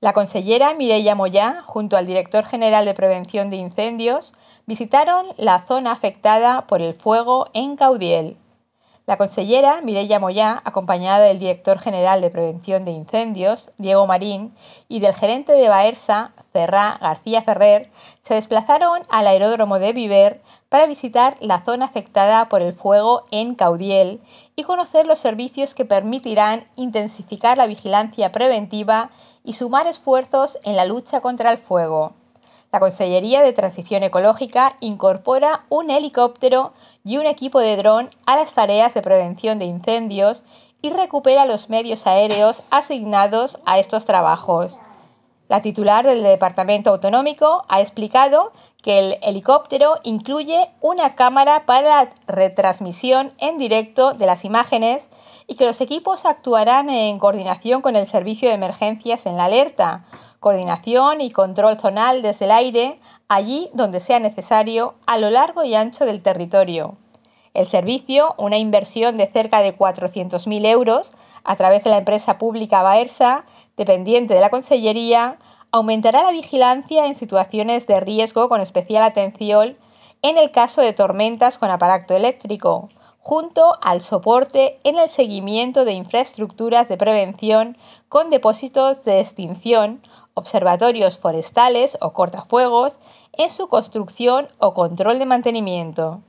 La consellera Mireia Moyá, junto al director general de Prevención de Incendios, visitaron la zona afectada por el fuego en Caudiel. La consellera Mireya Moyá, acompañada del director general de Prevención de Incendios, Diego Marín, y del gerente de Baersa, Ferrá García Ferrer, se desplazaron al aeródromo de Viver para visitar la zona afectada por el fuego en Caudiel y conocer los servicios que permitirán intensificar la vigilancia preventiva y sumar esfuerzos en la lucha contra el fuego. La Consellería de Transición Ecológica incorpora un helicóptero y un equipo de dron a las tareas de prevención de incendios y recupera los medios aéreos asignados a estos trabajos. La titular del Departamento Autonómico ha explicado que el helicóptero incluye una cámara para la retransmisión en directo de las imágenes y que los equipos actuarán en coordinación con el Servicio de Emergencias en la Alerta, coordinación y control zonal desde el aire, allí donde sea necesario, a lo largo y ancho del territorio. El servicio, una inversión de cerca de 400.000 euros a través de la empresa pública Baersa, dependiente de la Consellería, aumentará la vigilancia en situaciones de riesgo con especial atención en el caso de tormentas con aparato eléctrico, junto al soporte en el seguimiento de infraestructuras de prevención con depósitos de extinción observatorios forestales o cortafuegos en su construcción o control de mantenimiento.